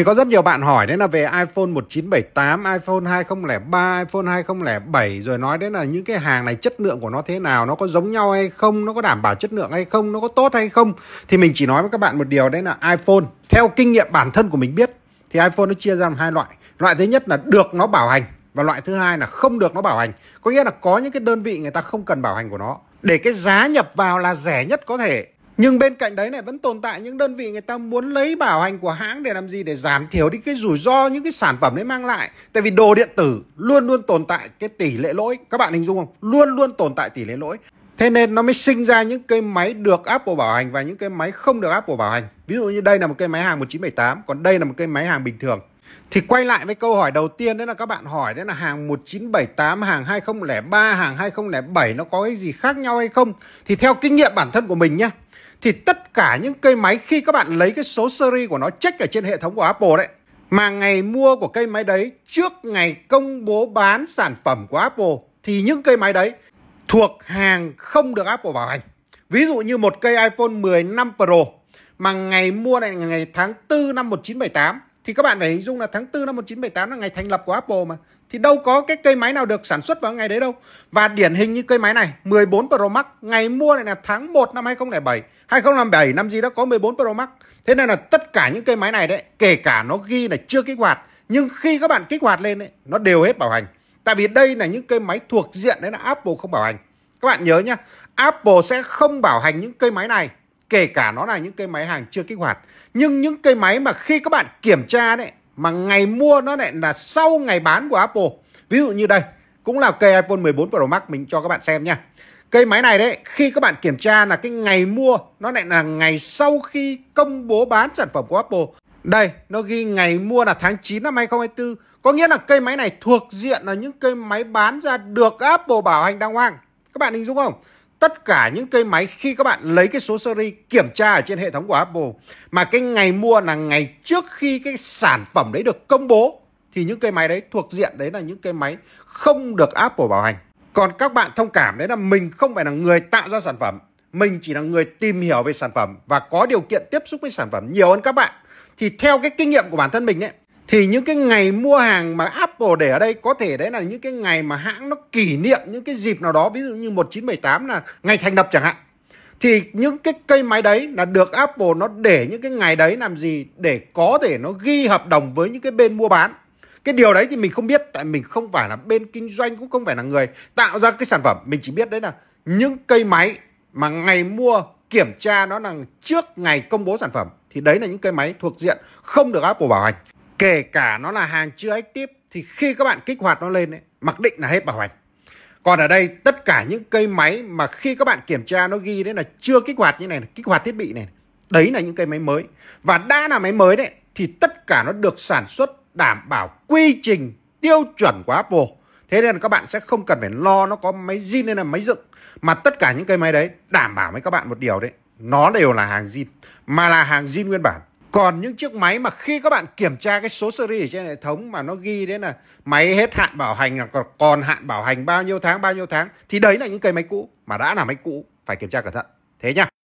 Thì có rất nhiều bạn hỏi đấy là về iPhone 1978, iPhone 2003, iPhone 2007 rồi nói đến là những cái hàng này chất lượng của nó thế nào, nó có giống nhau hay không, nó có đảm bảo chất lượng hay không, nó có tốt hay không. Thì mình chỉ nói với các bạn một điều đấy là iPhone theo kinh nghiệm bản thân của mình biết thì iPhone nó chia ra làm hai loại. Loại thứ nhất là được nó bảo hành và loại thứ hai là không được nó bảo hành. Có nghĩa là có những cái đơn vị người ta không cần bảo hành của nó để cái giá nhập vào là rẻ nhất có thể nhưng bên cạnh đấy này vẫn tồn tại những đơn vị người ta muốn lấy bảo hành của hãng để làm gì để giảm thiểu đi cái rủi ro những cái sản phẩm đấy mang lại. Tại vì đồ điện tử luôn luôn tồn tại cái tỷ lệ lỗi. Các bạn hình dung không? Luôn luôn tồn tại tỷ lệ lỗi. Thế nên nó mới sinh ra những cái máy được Apple bảo hành và những cái máy không được Apple bảo hành. Ví dụ như đây là một cái máy hàng 1978, còn đây là một cái máy hàng bình thường. Thì quay lại với câu hỏi đầu tiên đấy là các bạn hỏi đấy là hàng 1978, hàng 2003, hàng 2007 nó có cái gì khác nhau hay không? Thì theo kinh nghiệm bản thân của mình nhé thì tất cả những cây máy khi các bạn lấy cái số series của nó check ở trên hệ thống của Apple đấy mà ngày mua của cây máy đấy trước ngày công bố bán sản phẩm của Apple thì những cây máy đấy thuộc hàng không được Apple bảo hành. Ví dụ như một cây iPhone 15 Pro mà ngày mua này ngày tháng 4 năm 1978 thì các bạn phải hình dung là tháng 4 năm 1978 là ngày thành lập của Apple mà. Thì đâu có cái cây máy nào được sản xuất vào ngày đấy đâu. Và điển hình như cây máy này, 14 Pro Max, ngày mua này là tháng 1 năm 2007. 2007 năm gì đó có 14 Pro Max. Thế nên là tất cả những cây máy này đấy, kể cả nó ghi là chưa kích hoạt, nhưng khi các bạn kích hoạt lên ấy, nó đều hết bảo hành. Tại vì đây là những cây máy thuộc diện đấy là Apple không bảo hành. Các bạn nhớ nhá, Apple sẽ không bảo hành những cây máy này kể cả nó là những cây máy hàng chưa kích hoạt nhưng những cây máy mà khi các bạn kiểm tra đấy mà ngày mua nó lại là sau ngày bán của Apple ví dụ như đây cũng là cây iPhone 14 Pro Max mình cho các bạn xem nha cây máy này đấy khi các bạn kiểm tra là cái ngày mua nó lại là ngày sau khi công bố bán sản phẩm của Apple đây nó ghi ngày mua là tháng 9 năm 2024 có nghĩa là cây máy này thuộc diện là những cây máy bán ra được Apple bảo hành đàng hoàng các bạn hình dung không tất cả những cây máy khi các bạn lấy cái số seri kiểm tra ở trên hệ thống của Apple mà cái ngày mua là ngày trước khi cái sản phẩm đấy được công bố thì những cây máy đấy thuộc diện đấy là những cây máy không được Apple bảo hành. Còn các bạn thông cảm đấy là mình không phải là người tạo ra sản phẩm, mình chỉ là người tìm hiểu về sản phẩm và có điều kiện tiếp xúc với sản phẩm nhiều hơn các bạn. Thì theo cái kinh nghiệm của bản thân mình ấy thì những cái ngày mua hàng mà Apple để ở đây có thể đấy là những cái ngày mà hãng nó kỷ niệm những cái dịp nào đó ví dụ như 1978 là ngày thành lập chẳng hạn thì những cái cây máy đấy là được Apple nó để những cái ngày đấy làm gì để có thể nó ghi hợp đồng với những cái bên mua bán cái điều đấy thì mình không biết tại mình không phải là bên kinh doanh cũng không phải là người tạo ra cái sản phẩm mình chỉ biết đấy là những cây máy mà ngày mua kiểm tra nó là trước ngày công bố sản phẩm thì đấy là những cây máy thuộc diện không được Apple bảo hành kể cả nó là hàng chưa active thì khi các bạn kích hoạt nó lên ấy, mặc định là hết bảo hành còn ở đây tất cả những cây máy mà khi các bạn kiểm tra nó ghi đấy là chưa kích hoạt như này, kích hoạt thiết bị này. Đấy là những cây máy mới. Và đã là máy mới đấy thì tất cả nó được sản xuất đảm bảo quy trình tiêu chuẩn của Apple. Thế nên các bạn sẽ không cần phải lo nó có máy zin hay là máy dựng. Mà tất cả những cây máy đấy đảm bảo với các bạn một điều đấy. Nó đều là hàng zin. Mà là hàng zin nguyên bản. Còn những chiếc máy mà khi các bạn kiểm tra cái số series ở trên hệ thống mà nó ghi đấy là máy hết hạn bảo hành là còn, còn hạn bảo hành bao nhiêu tháng bao nhiêu tháng thì đấy là những cây máy cũ mà đã là máy cũ phải kiểm tra cẩn thận. Thế nhá.